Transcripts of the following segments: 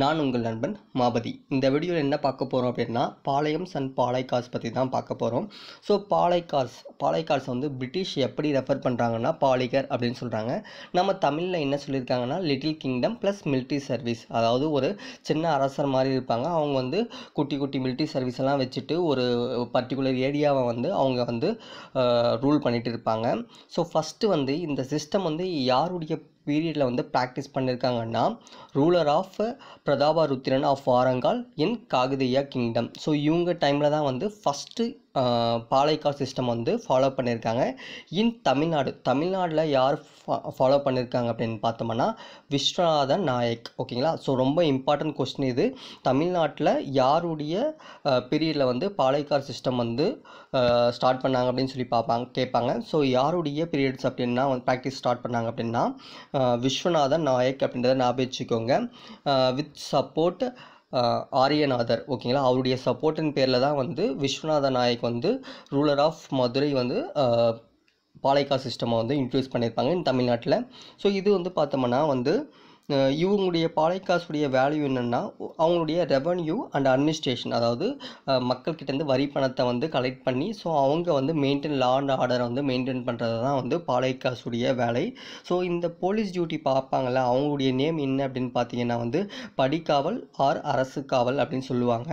நான் உங்கள் நண்பன் மாபதி இந்த வீடியோவில் என்ன பார்க்க போகிறோம் அப்படின்னா பாளையம் சன் பாளை பற்றி தான் பார்க்க போகிறோம் ஸோ பாளை கார்ஸ் வந்து பிரிட்டிஷ் எப்படி ரெஃபர் பண்ணுறாங்கன்னா பாலிகர் அப்படின்னு சொல்கிறாங்க நம்ம தமிழில் என்ன சொல்லியிருக்காங்கன்னா little kingdom plus military service அதாவது ஒரு சின்ன அரசர் மாதிரி இருப்பாங்க அவங்க வந்து குட்டி குட்டி மில்ட்ரி சர்வீஸ் எல்லாம் வச்சுட்டு ஒரு பர்டிகுலர் ஏரியாவை வந்து அவங்க வந்து ரூல் பண்ணிகிட்டு இருப்பாங்க ஸோ ஃபஸ்ட்டு வந்து இந்த சிஸ்டம் வந்து யாருடைய பீரியடில் வந்து ப்ராக்டிஸ் பண்ணியிருக்காங்கன்னா ruler of Prataparudran of Warangal in Kakatiya kingdom so இவங்க டைமில் தான் வந்து ஃபஸ்ட்டு பாலைக்கால் சிஸ்டம் வந்து ஃபாலோ பண்ணியிருக்காங்க இன் தமிழ்நாடு தமிழ்நாட்டில் யார் ஃபாலோ பண்ணியிருக்காங்க அப்படின்னு பார்த்தோம்னா விஸ்வநாதன் நாயக் ஓகேங்களா ஸோ ரொம்ப இம்பார்ட்டன்ட் கொஸ்டின் இது தமிழ்நாட்டில் யாருடைய பீரியடில் வந்து பாலைக்கார் சிஸ்டம் வந்து ஸ்டார்ட் பண்ணாங்க அப்படின்னு சொல்லி பார்ப்பாங்க கேட்பாங்க ஸோ யாருடைய பீரியட்ஸ் அப்படின்னா வந்து ப்ராக்டிஸ் ஸ்டார்ட் பண்ணாங்க அப்படின்னா விஸ்வநாதன் நாயக் அப்படின்றத ஞாபகம் வச்சுக்கோங்க வித் சப்போர்ட் ஆரியநாதர் ஓகேங்களா அவருடைய சப்போர்ட்டின் பேரில் தான் வந்து விஸ்வநாத நாயக் வந்து ரூலர் ஆஃப் மதுரை வந்து பாலைக்கா சிஸ்டமாக வந்து இன்ட்ரூஸ் பண்ணியிருப்பாங்க தமிழ்நாட்டில் ஸோ இது வந்து பார்த்தோம்னா வந்து இவங்களுடைய பாலைக்காசுடைய வேல்யூ என்னென்னா அவங்களுடைய ரெவன்யூ அண்ட் அட்மினிஸ்ட்ரேஷன் அதாவது மக்கள்கிட்டேருந்து வரி பணத்தை வந்து கலெக்ட் பண்ணி ஸோ அவங்க வந்து மெயின்டைன் லா அண்ட் ஆர்டரை வந்து மெயின்டைன் பண்ணுறது தான் வந்து பாலைக்காசுடைய வேலை ஸோ இந்த போலீஸ் டியூட்டி பார்ப்பாங்கள்ல அவங்களுடைய நேம் என்ன அப்படின்னு பார்த்தீங்கன்னா வந்து படிக்காவல் ஆர் அரசு காவல் அப்படின்னு சொல்லுவாங்க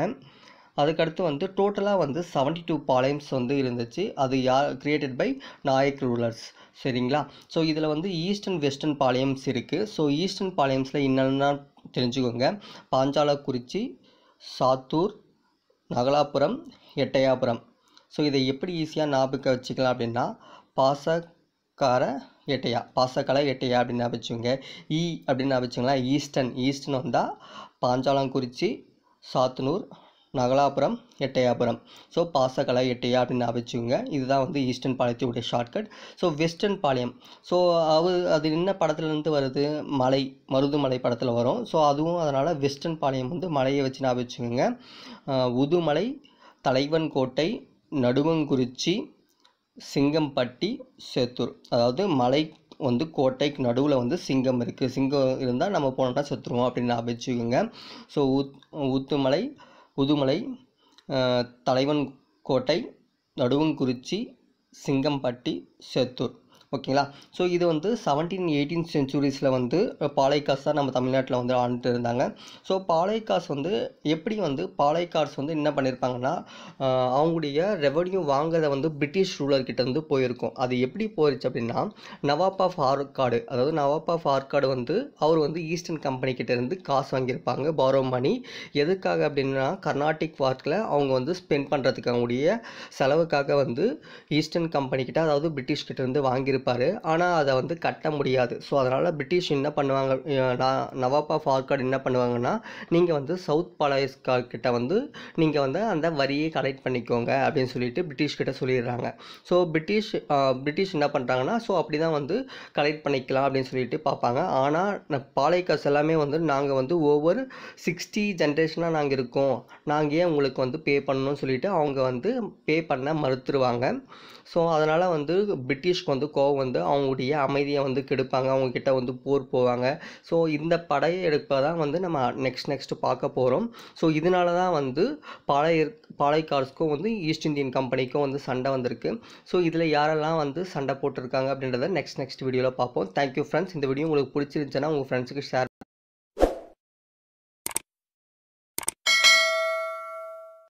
அதுக்கடுத்து வந்து டோட்டலாக வந்து செவன்டி டூ பாளையம்ஸ் வந்து இருந்துச்சு அது யார் கிரியேட்டட் பை நாயக் ரூலர்ஸ் சரிங்களா ஸோ இதில் வந்து ஈஸ்டர்ன் வெஸ்டர்ன் பாளையம்ஸ் இருக்குது ஸோ ஈஸ்டர்ன் பாளையம்ஸில் என்னென்னா தெரிஞ்சுக்கோங்க பாஞ்சாலக்குறிச்சி சாத்தூர் நகலாபுரம் எட்டையாபுரம் ஸோ இதை எப்படி ஈஸியாக ஞாபகம் வச்சுக்கலாம் அப்படின்னா பாசக்கார எட்டையா பாசக்கலை எட்டையா அப்படின்னு ஞாபகம் ஈ e அப்படின்னு ஞாபகம் ஈஸ்டன் ஈஸ்டன் வந்தால் பாஞ்சாலங்குறிச்சி சாத்தனூர் நகலாபுரம் எட்டையாபுரம் ஸோ பாசக்கலை எட்டையா அப்படின்னு அமைச்சுங்க இதுதான் வந்து ஈஸ்டர்ன் பாளையத்துடைய ஷார்ட்கட் ஸோ வெஸ்டர்ன் பாளையம் ஸோ அது அது என்ன படத்துலேருந்து வருது மலை மருதுமலை படத்தில் வரும் ஸோ அதுவும் அதனால் வெஸ்டர்ன் பாளையம் வந்து மலையை வச்சு ஞாபகிச்சுக்கோங்க உதுமலை தலைவன் கோட்டை நடுவங்குறிச்சி சிங்கம்பட்டி சேத்தூர் அதாவது மலை வந்து கோட்டைக்கு நடுவில் வந்து சிங்கம் இருக்குது சிங்கம் இருந்தால் நம்ம போனோம்னா செத்துருவோம் அப்படின்னு ஞாபகம் ஸோ ஊத் ஊத்துமலை புதுமலை தலைவன் கோட்டை நடுவங்குறிச்சி சிங்கம்பட்டி சேத்தூர் ஓகேங்களா ஸோ இது வந்து செவன்டீன் எயிட்டீன் சென்ச்சுரிஸில் வந்து பாலைக்காஸ் தான் நம்ம தமிழ்நாட்டில் வந்து ஆண்டுட்டு இருந்தாங்க ஸோ பாலைக்காஸ் வந்து எப்படி வந்து பாலைக்காஸ் வந்து என்ன பண்ணியிருப்பாங்கன்னா அவங்களுடைய ரெவன்யூ வாங்குறத வந்து பிரிட்டிஷ் ரூலர்கிட்ட வந்து போயிருக்கும் அது எப்படி போயிருச்சு அப்படின்னா நவாப் ஆஃப் ஆர்காடு அதாவது நவாப் ஆஃப் ஆர்காடு வந்து அவர் வந்து ஈஸ்டர்ன் கிட்ட இருந்து காசு வாங்கியிருப்பாங்க பாரோ மணி எதுக்காக அப்படின்னா கர்நாடிக் வார்க்கில் அவங்க வந்து ஸ்பெண்ட் பண்ணுறதுக்கு அவங்களுடைய செலவுக்காக வந்து ஈஸ்டர்ன் கம்பெனிக்கிட்ட அதாவது பிரிட்டிஷ்கிட்ட இருந்து வாங்கியிருப்பாங்க இருப்பார் ஆனால் அதை வந்து கட்ட முடியாது ஸோ அதனால் பிரிட்டிஷ் என்ன பண்ணுவாங்க ஆஃப் ஆர்காட் என்ன பண்ணுவாங்கன்னா நீங்கள் வந்து சவுத் பலாயஸ்கார் கிட்ட வந்து நீங்கள் வந்து அந்த வரியை கலெக்ட் பண்ணிக்கோங்க அப்படின்னு சொல்லிட்டு பிரிட்டிஷ் கிட்ட சொல்லிடுறாங்க ஸோ பிரிட்டிஷ் பிரிட்டிஷ் என்ன பண்ணுறாங்கன்னா ஸோ அப்படி தான் வந்து கலெக்ட் பண்ணிக்கலாம் அப்படின்னு சொல்லிட்டு பார்ப்பாங்க ஆனால் பாலைக்காசு எல்லாமே வந்து நாங்கள் வந்து ஒவ்வொரு சிக்ஸ்டி ஜென்ரேஷனாக நாங்கள் இருக்கோம் நாங்கள் ஏன் உங்களுக்கு வந்து பே பண்ணணும்னு சொல்லிட்டு அவங்க வந்து பே பண்ண மறுத்துருவாங்க ஸோ அதனால் வந்து பிரிட்டிஷ்க்கு வந்து கோவம் வந்து அவங்களுடைய அமைதியை வந்து கெடுப்பாங்க அவங்கக்கிட்ட வந்து போர் போவாங்க ஸோ இந்த படையெடுப்பை தான் வந்து நம்ம நெக்ஸ்ட் நெக்ஸ்ட் பார்க்க போகிறோம் ஸோ இதனால தான் வந்து பழைய பாளையக்காரஸ்க்கும் வந்து ஈஸ்ட் இந்தியன் கம்பெனிக்கும் வந்து சண்டை வந்திருக்கு ஸோ இதில் யாரெல்லாம் வந்து சண்டை போட்டிருக்காங்க அப்படின்றத நெக்ஸ்ட் நெக்ஸ்ட் வீடியோவில் பார்ப்போம் தேங்க்யூ ஃப்ரெண்ட்ஸ் இந்த வீடியோ உங்களுக்கு பிடிச்சிருந்துச்சுன்னா உங்கள் ஃப்ரெண்ட்ஸுக்கு ஷேர்